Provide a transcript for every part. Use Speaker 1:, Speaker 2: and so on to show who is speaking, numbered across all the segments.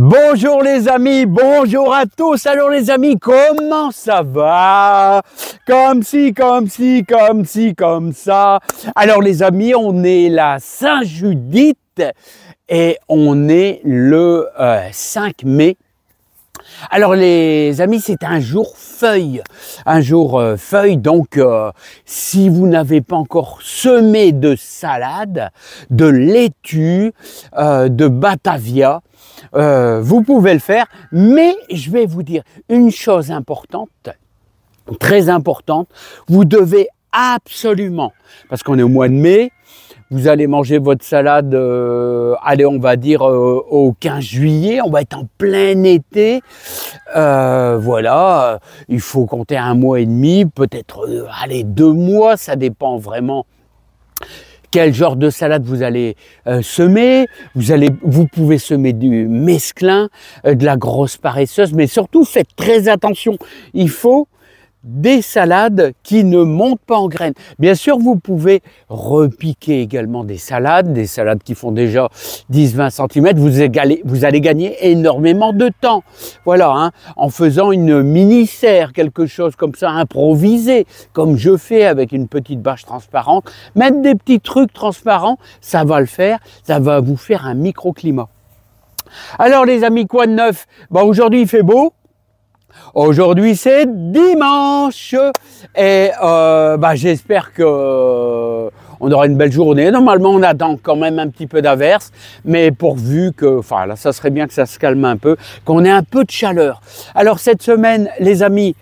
Speaker 1: Bonjour les amis, bonjour à tous. Alors les amis, comment ça va Comme si, comme si, comme si, comme ça. Alors les amis, on est la Saint-Judith et on est le 5 euh, mai. Alors les amis, c'est un jour feuille, un jour euh, feuille. Donc, euh, si vous n'avez pas encore semé de salade, de laitue, de batavia, euh, vous pouvez le faire, mais je vais vous dire une chose importante, très importante, vous devez absolument, parce qu'on est au mois de mai, vous allez manger votre salade, euh, allez, on va dire euh, au 15 juillet, on va être en plein été. voilà, il faut compter un mois et demi, peut-être, allez, deux mois, ça dépend vraiment quel genre de salade vous allez euh, semer. Vous, allez, vous pouvez semer du mesclin, euh, de la grosse paresseuse, mais surtout faites très attention. Il faut des salades qui ne montent pas en graines. Bien sûr, vous pouvez repiquer également des salades, des salades qui font déjà 10-20 cm. Vous, allez gagner énormément de temps. Voilà, hein, en faisant une mini-serre, quelque chose comme ça, improvisé, comme je fais avec une petite bâche transparente. mettre des petits trucs transparents, ça va le faire. Ça va vous faire un microclimat. Alors les amis, quoi de neuf bah Aujourd'hui il fait beau, Aujourd'hui, c'est dimanche et euh, bah, j'espère que euh, on aura une belle journée. Normalement, on attend quand même un petit peu d'averse, mais pourvu que, enfin, là, ça serait bien que ça se calme un peu, qu'on ait un peu de chaleur. Alors cette semaine, les amis,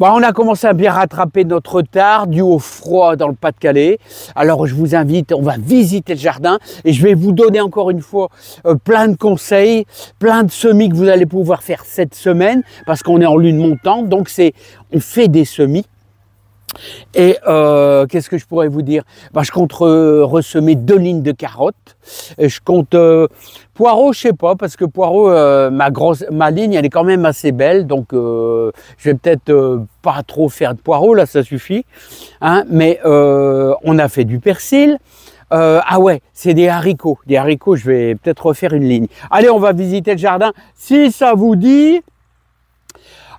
Speaker 1: on a commencé à bien rattraper notre retard dû au froid dans le Pas-de-Calais. Alors je vous invite, on va visiter le jardin et je vais vous donner encore une fois euh, plein de conseils, plein de semis que vous allez pouvoir faire cette semaine parce qu'on est en lune montante. Donc c'est, on fait des semis et euh, qu'est-ce que je pourrais vous dire bah, Je compte euh, ressemer deux lignes de carottes. je compte euh, poireaux, je sais pas, parce que poireaux, ma, ligne, elle est quand même assez belle. Donc, je vais peut-être pas trop faire de poireaux, là, ça suffit. Hein, mais on a fait du persil. ah ouais, c'est des haricots. Des haricots, je vais peut-être refaire une ligne. Allez, on va visiter le jardin. Si ça vous dit,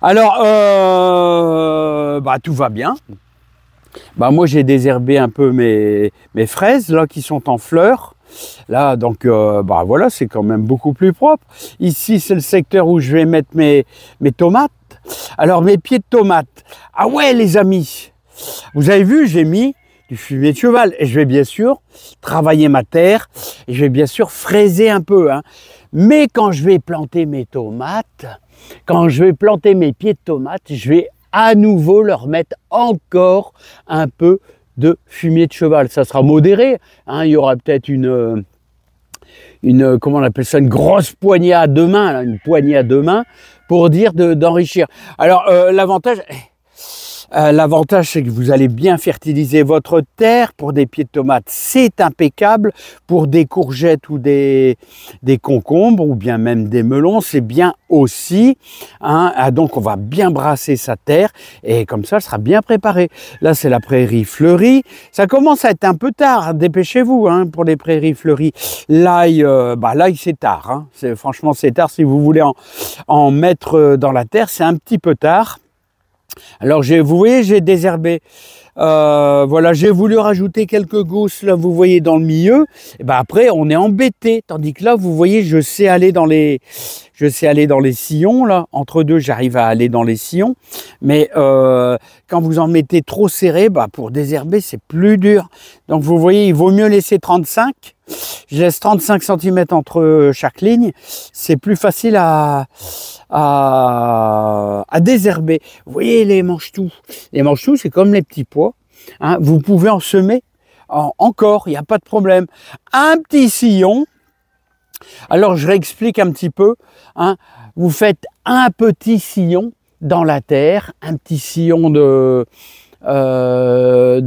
Speaker 1: alors, euh, bah, tout va bien. Bah, moi, j'ai désherbé un peu mes, mes, fraises, là, qui sont en fleurs. Là, donc, euh, bah, voilà, c'est quand même beaucoup plus propre. Ici, c'est le secteur où je vais mettre mes, mes tomates. Alors, mes pieds de tomates. Ah ouais, les amis Vous avez vu, j'ai mis du fumier de cheval. Et je vais bien sûr travailler ma terre, et je vais bien sûr fraiser un peu. Hein. Mais quand je vais planter mes tomates, quand je vais planter mes pieds de tomates, je vais à nouveau leur mettre encore un peu de fumier de cheval. Ça sera modéré. Hein. il y aura peut-être une, euh, euh, comment on ça, une grosse poignée à deux mains, une poignée à deux mains pour dire d'enrichir. Alors, euh, l'avantage, euh, l'avantage, c'est que vous allez bien fertiliser votre terre. Pour des pieds de tomates, c'est impeccable. Pour des courgettes ou des, concombres ou bien même des melons, c'est bien aussi. Hein. Ah, donc, on va bien brasser sa terre et comme ça, elle sera bien préparée. Là, c'est la prairie fleurie. Ça commence à être un peu tard. Dépêchez-vous hein, pour les prairies fleuries. L'ail, euh, bah, l'ail c'est tard. Hein. Franchement, c'est tard. Si vous voulez en mettre euh, dans la terre, c'est un petit peu tard. Alors j'ai, vous voyez, j'ai désherbé. Euh, voilà, j'ai voulu rajouter quelques gousses, là, vous voyez, dans le milieu. Et ben après, on est embêté, tandis que là, vous voyez, je sais aller dans les, je sais aller dans les sillons, là, entre deux, j'arrive à aller dans les sillons, mais euh, quand vous en mettez trop serré, bah, pour désherber, c'est plus dur. Donc vous voyez, il vaut mieux laisser 35, je laisse 35 cm entre chaque ligne, c'est plus facile à, à, désherber. Vous voyez les manches-tout, les manches-tout, c'est comme les petits pois, hein, vous pouvez en semer encore, il n'y a pas de problème. Un petit sillon, alors je réexplique un petit peu. Hein. Vous faites un petit sillon dans la terre, un petit sillon de, 5 euh,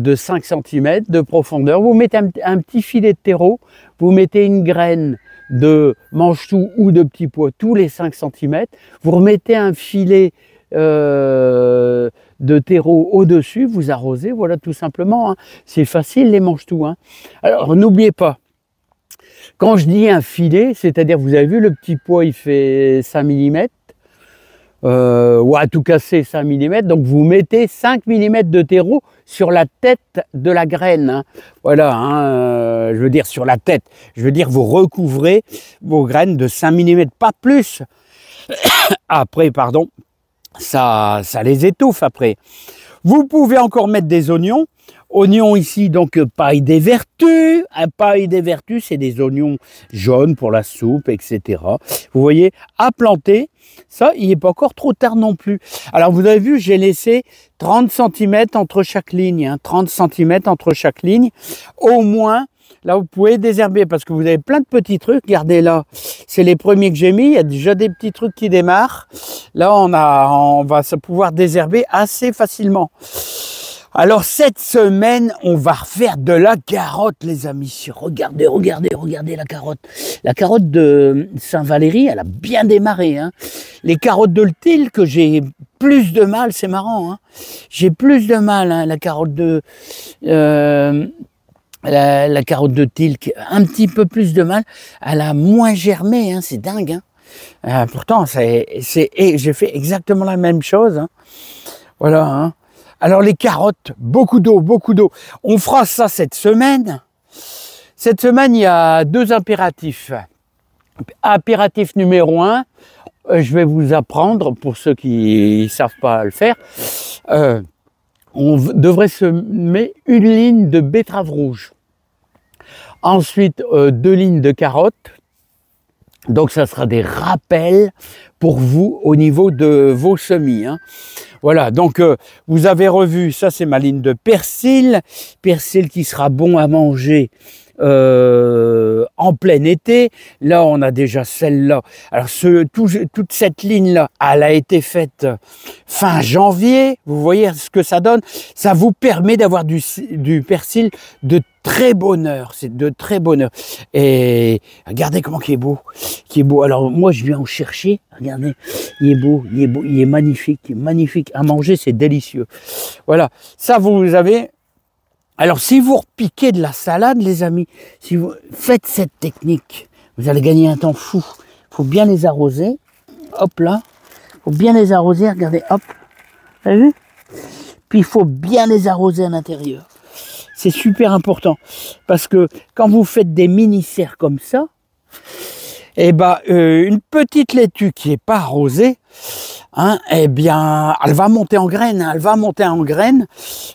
Speaker 1: cm de profondeur. Vous mettez un, petit filet de terreau, vous mettez une graine de manche ou de petit pois tous les 5 cm. Vous remettez un filet euh, de terreau au-dessus, vous arrosez, voilà tout simplement. Hein. C'est facile les manches hein. Alors n'oubliez pas, quand je dis un filet, c'est-à-dire, vous avez vu, le petit poids, il fait 5 mm, euh, ou à tout casser 5 mm. Donc, vous mettez 5 mm de terreau sur la tête de la graine. Hein. Voilà, hein, euh, je veux dire sur la tête. Je veux dire, vous recouvrez vos graines de 5 mm, pas plus. après, pardon, ça, ça les étouffe après. Vous pouvez encore mettre des oignons. Oignons ici, donc euh, paille des vertus. Un paille des vertus, c'est des oignons jaunes pour la soupe, etc. Vous voyez, à planter, ça, il n'est pas encore trop tard non plus. Alors, vous avez vu, j'ai laissé 30 cm entre chaque ligne. 30 hein, cm entre chaque ligne. Au moins, Là, vous pouvez désherber parce que vous avez plein de petits trucs. Regardez là, c'est les premiers que j'ai mis. Il y a déjà des petits trucs qui démarrent. Là, on, a, on va pouvoir désherber assez facilement. Alors cette semaine, on va refaire de la carotte, les amis. Regardez, regardez, regardez la carotte. La carotte de Saint-Valéry, elle a bien démarré. Hein. Les carottes de Tilk, que j'ai plus de mal, c'est marrant. Hein. J'ai plus de mal hein, la carotte de euh, la, carotte de Tilk, un petit peu plus de mal. Elle a moins germé, hein, c'est dingue. Euh, pourtant, c'est, j'ai fait exactement la même chose. Voilà. Alors les carottes, beaucoup d'eau, beaucoup d'eau. On fera ça cette semaine. Cette semaine, il y a deux impératifs. Impératif numéro un, euh, je vais vous apprendre, pour ceux qui ne savent pas le faire, euh, on devrait semer une ligne de betterave rouge. Ensuite, euh, deux lignes de carottes. Donc ça sera des rappels pour vous au niveau de vos semis. Hein. Voilà, donc euh, vous avez revu, ça c'est ma ligne de persil, persil qui sera bon à manger euh, en plein été. Là, on a déjà celle-là. Alors, ce, tout, toute cette ligne-là, elle a été faite fin janvier. Vous voyez ce que ça donne Ça vous permet d'avoir du, du persil de très bonheur, C'est de très bonheur. Et regardez comment qui est beau. Qui est beau. Alors moi, je viens en chercher. Regardez, il est beau, il est beau, il est magnifique, il est magnifique. À manger, c'est délicieux. Voilà, ça vous avez. Alors si vous repiquez de la salade, les amis, si vous faites cette technique, vous allez gagner un temps fou. Faut bien les arroser. Hop là, faut bien les arroser. Regardez, hop, vous avez vu Puis il faut bien les arroser à l'intérieur. C'est super important parce que quand vous faites des mini-serres comme ça, et eh ben, euh, une petite laitue qui n'est pas arrosée, hein, eh bien, elle va monter en graine, hein, elle va monter en graines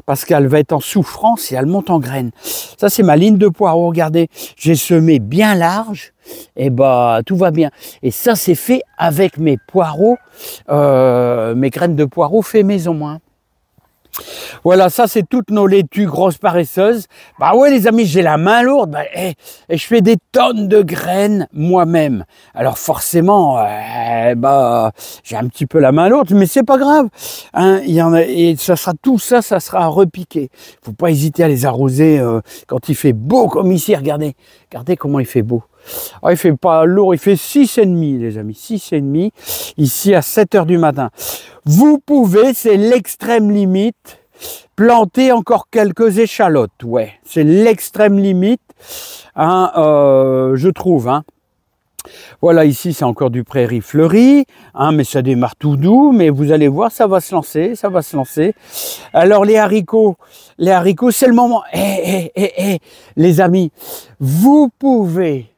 Speaker 1: parce qu'elle va être en souffrance et elle monte en graine. Ça, c'est ma ligne de poireaux. Regardez, j'ai semé bien large, et eh bah ben, tout va bien. Et ça, c'est fait avec mes poireaux, euh, mes graines de poireaux fait maison. Hein. Voilà, ça c'est toutes nos laitues grosses paresseuses. Bah ouais les amis, j'ai la main lourde bah, eh, et, je fais des tonnes de graines moi-même. Alors forcément, euh, bah j'ai un petit peu la main lourde, mais c'est pas grave. Hein. y ça sera tout ça, ça sera repiqué. Faut pas hésiter à les arroser euh, quand il fait beau comme ici. Regardez, regardez comment il fait beau. Ah, il fait pas lourd, il fait 6,5 les amis, 6,5 ici à 7 heures du matin. Vous pouvez, c'est l'extrême limite, planter encore quelques échalotes, ouais, c'est l'extrême limite, hein, euh, je trouve. Hein. Voilà, ici c'est encore du prairie fleuri, hein, mais ça démarre tout doux, mais vous allez voir, ça va se lancer, ça va se lancer. Alors les haricots, les haricots, c'est le moment. Eh, eh, eh, eh, les amis, vous pouvez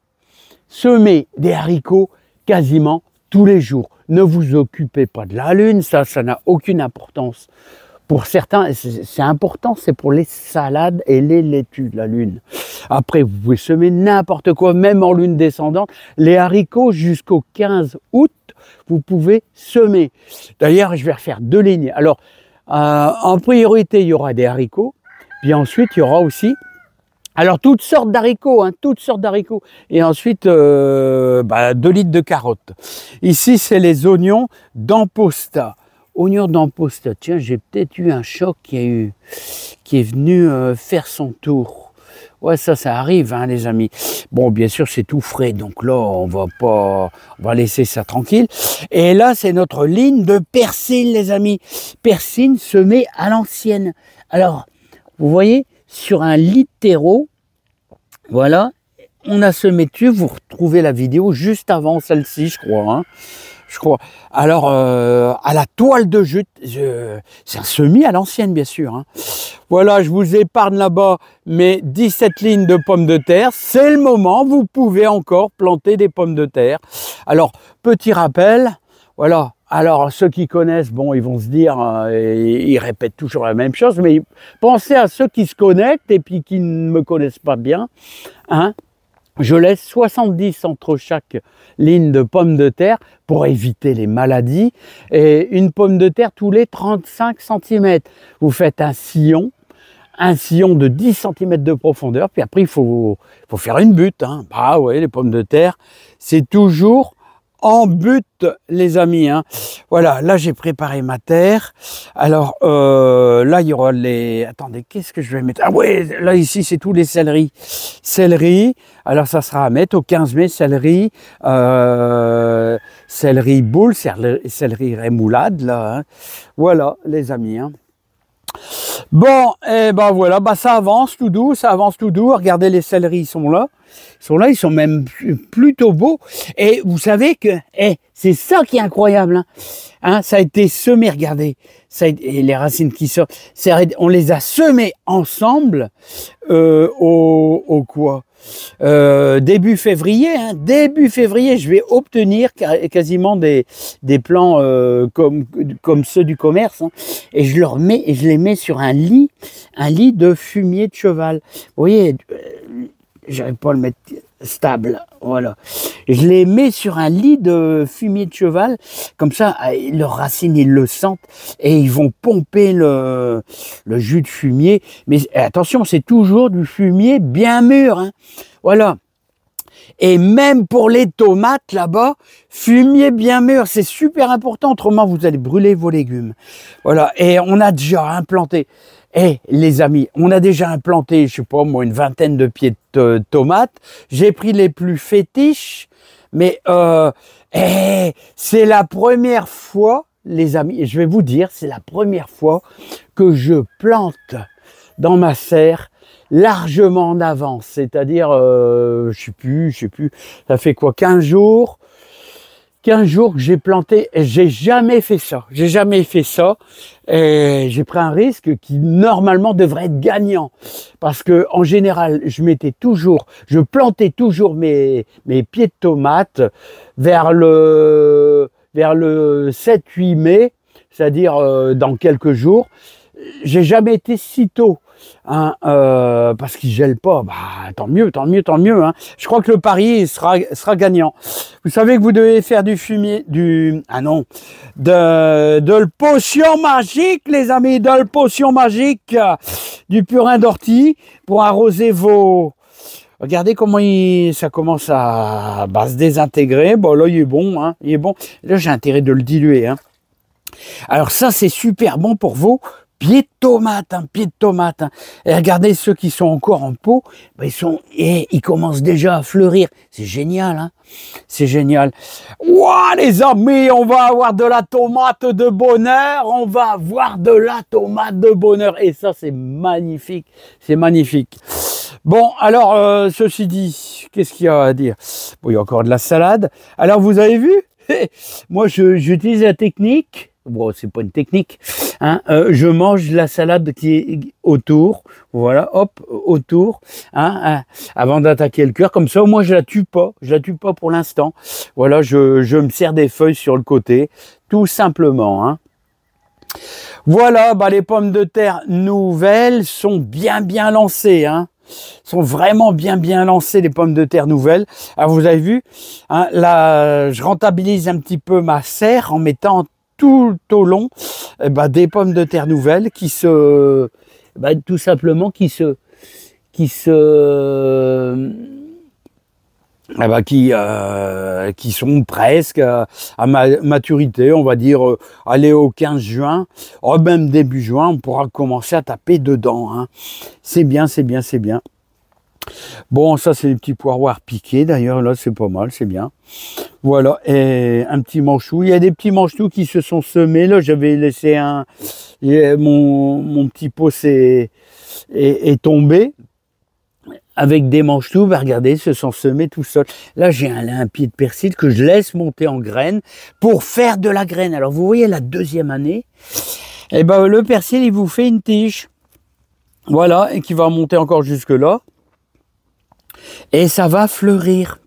Speaker 1: semer des haricots quasiment tous les jours. Ne vous occupez pas de la lune, ça, ça n'a aucune importance. Pour certains, c'est important, c'est pour les salades et les laitues, la lune. Après, vous pouvez semer n'importe quoi, même en lune descendante. Les haricots, jusqu'au 15 août, vous pouvez semer. D'ailleurs, je vais refaire deux lignes. Alors, euh, en priorité, il y aura des haricots, puis ensuite, il y aura aussi alors toutes sortes d'haricots, hein, toutes sortes d'haricots. Et ensuite, euh, 2 bah, litres de carottes. Ici, c'est les oignons d'Amposta. Oignons d'emposta. Tiens, j'ai peut-être eu un choc qui, a eu, qui est venu euh, faire son tour. Ouais, ça, ça arrive, hein, les amis. Bon, bien sûr, c'est tout frais, donc là, on va pas, on va laisser ça tranquille. Et là, c'est notre ligne de persil, les amis. Persil met à l'ancienne. Alors, vous voyez, sur un terreau, Voilà, on a semé dessus. Vous retrouvez la vidéo juste avant celle-ci, je crois. Hein. Je crois. Alors, euh, à la toile de jute, c'est un semis à l'ancienne, bien sûr. Hein. Voilà, je vous épargne là-bas mes 17 lignes de pommes de terre. C'est le moment, vous pouvez encore planter des pommes de terre. Alors, petit rappel, voilà, alors, ceux qui connaissent, bon, ils vont se dire, euh, ils répètent toujours la même chose, mais pensez à ceux qui se connectent et puis qui ne me connaissent pas bien. Hein. Je laisse 70 entre chaque ligne de pommes de terre pour éviter les maladies. Et une pomme de terre tous les 35 cm. Vous faites un sillon, un sillon de 10 cm de profondeur, puis après il faut, faire une butte. Ah Bah ouais, les pommes de terre, c'est toujours en but, les amis. Hein. Voilà, là j'ai préparé ma terre. Alors euh, là, il y aura les... Attendez, qu'est-ce que je vais mettre Ah ouais, là ici, c'est tous les céleris. Céleri, alors ça sera à mettre au 15 mai, céleri, euh, céleri boule, céleri, rémoulade, là. Hein. Voilà, les amis. Hein. Bon, et eh ben voilà, bah ça avance tout doux, ça avance tout doux. Regardez, les céleris sont là sont là, ils sont même plutôt beaux. Et vous savez que eh, c'est ça qui est incroyable. Hein. hein. ça a été semé, regardez, ça et les racines qui sortent, on les a semées ensemble euh, au, au, quoi euh, début février, hein. début février, je vais obtenir quasiment des, des plans euh, comme, comme ceux du commerce hein. et je les mets sur un lit, un lit de fumier de cheval. Vous voyez, j'arrive pas à le mettre stable. Voilà. Je les mets sur un lit de fumier de cheval, comme ça, ah, leurs racines, ils le sentent et ils vont pomper le, le jus de fumier. Mais attention, c'est toujours du fumier bien mûr. Hein. Voilà. Et même pour les tomates là-bas, fumier bien mûr, c'est super important, autrement vous allez brûler vos légumes. Voilà, et on a déjà implanté. Eh les amis, on a déjà implanté, je sais pas moi, une vingtaine de pieds de euh, tomates. J'ai pris les plus fétiches, mais euh, eh, c'est la première fois, les amis, et je vais vous dire, c'est la première fois que je plante dans ma serre largement en avance. C'est-à-dire, euh, je sais plus, je sais plus, ça fait quoi, 15 jours 15 jours que j'ai planté, et j'ai jamais fait ça. J'ai jamais fait ça. Et j'ai pris un risque qui normalement devrait être gagnant. Parce que en général, je mettais toujours, je plantais toujours mes, mes pieds de tomates vers le, vers le 7-8 mai, c'est-à-dire euh, dans quelques jours. J'ai jamais été si tôt. Hein, euh, parce qu'il gèle pas, bah, tant mieux, tant mieux, tant mieux. Hein. Je crois que le pari sera, gagnant. Vous savez que vous devez faire du fumier, du ah non, de de potion magique, les amis, de la potion magique, du purin d'ortie pour arroser vos. Regardez comment ça commence à bah, se désintégrer. Bon là il est bon, hein, il est bon. Là j'ai intérêt de le diluer. Alors ça c'est super bon pour vos pied de tomate, un pied de tomate. Hein. Et regardez ceux qui sont encore en pot, ben, ils sont et ils commencent déjà à fleurir. C'est génial, hein c'est génial. Ouah les amis, on va avoir de la tomate de bonheur, on va avoir de la tomate de bonheur. Et ça c'est magnifique, c'est magnifique. Bon, alors euh, ceci dit, qu'est-ce qu'il y a à dire Bon, il y a encore de la salade. Alors vous avez vu Moi j'utilise la technique bon, c'est pas une technique. Hein. Euh, je mange la salade qui est autour, voilà, hop, autour, hein, hein, avant d'attaquer le cœur. Comme ça, moi je la tue pas, je la tue pas pour l'instant. Voilà, je, me sers des feuilles sur le côté, tout simplement. Voilà, bah, les pommes de terre nouvelles sont bien bien lancées. Hein sont vraiment bien bien lancées les pommes de terre nouvelles. Alors vous avez vu, là je rentabilise un petit peu ma serre en mettant tout au long eh ben, des pommes de terre nouvelles qui se eh ben, tout simplement qui se qui se eh ben, qui euh, qui sont presque à maturité, on va dire euh, aller au 15 juin, au oh, même début juin, on pourra commencer à taper dedans. Hein. C'est bien, c'est bien, c'est bien. Bon, ça, c'est des petits poiroirs piqués. D'ailleurs, là, c'est pas mal, c'est bien. Voilà, et un petit manchou. Il y a des petits manchous qui se sont semés. Là, j'avais laissé un... Mon, mon petit pot est, tombé avec des manches tout, bah regardez, se sont semés tout seuls. Là, j'ai un, pied de persil que je laisse monter en graine pour faire de la graine. Alors, vous voyez, la deuxième année, et eh ben, le persil, il vous fait une tige. Voilà, et qui va monter encore jusque là et ça va fleurir.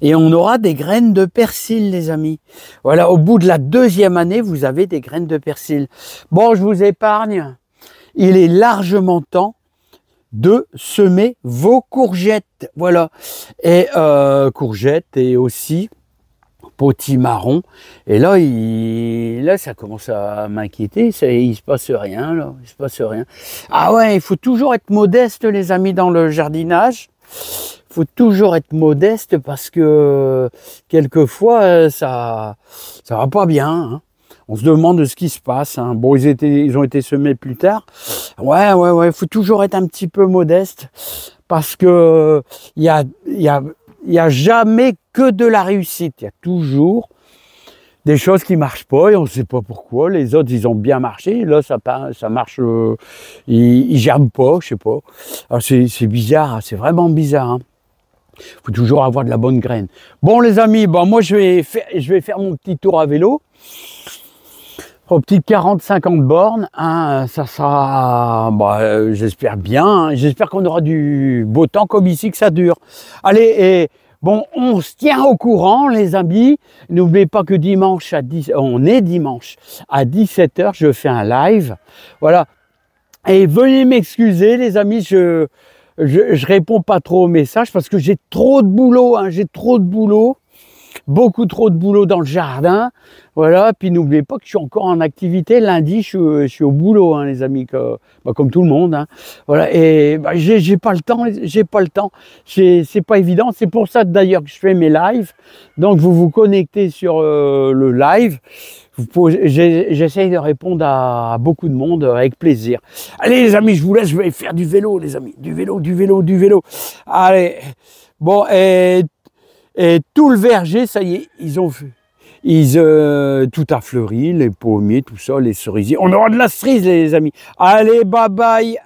Speaker 1: Et on aura des graines de persil, les amis. Voilà, au bout de la deuxième année, vous avez des graines de persil. Bon, je vous épargne. Il est largement temps de semer vos courgettes. Voilà. Et euh, courgettes et aussi potimarron. Et là, ça commence à m'inquiéter. Il se passe rien, là. Il se passe rien. Ah ouais, il faut toujours être modeste, les amis, dans le jardinage faut toujours être modeste parce que quelquefois ça ça va pas bien. Hein. On se demande ce qui se passe. Hein. Bon, ils étaient, ils ont été semés plus tard. Ouais, ouais, ouais. Faut toujours être un petit peu modeste parce que il y a, y a il n'y a jamais que de la réussite. Il y a toujours des choses qui marchent pas et on sait pas pourquoi. Les autres, ils ont bien marché. là, ça, ça marche, euh, ils, germent pas, je sais pas. C'est bizarre, hein. c'est vraiment bizarre. il hein. Faut toujours avoir de la bonne graine. Bon, les amis, bon, moi, je vais faire, je vais faire mon petit tour à vélo. Aux petites 40-50 bornes, hein, ça sera, bah, euh, j'espère bien, j'espère qu'on aura du beau temps comme ici, que ça dure. Allez, et Bon, on se tient au courant, les amis. N'oubliez pas que dimanche à 10, on est dimanche à 17h, je fais un live. Voilà. Et venez m'excuser, les amis, je, je, réponds pas trop aux messages parce que j'ai trop de boulot, hein, j'ai trop de boulot beaucoup trop de boulot dans le jardin. Voilà, puis n'oubliez pas que je suis encore en activité. Lundi, je, suis, au boulot, hein, les amis, que, bah, comme tout le monde. Hein. Voilà, et bah, j'ai pas le temps, j'ai pas le temps. C'est pas évident. C'est pour ça d'ailleurs que je fais mes lives. Donc, vous vous connectez sur euh, le live. J'essaye de répondre à beaucoup de monde avec plaisir. Allez, les amis, je vous laisse. Je vais faire du vélo, les amis. Du vélo, du vélo, du vélo. Allez. Bon, et et tout le verger, ça y est, ils ont vu. Ils, euh, tout a fleuri, les pommiers, tout ça, les cerisiers. On aura de la cerise, les amis. Allez, bye bye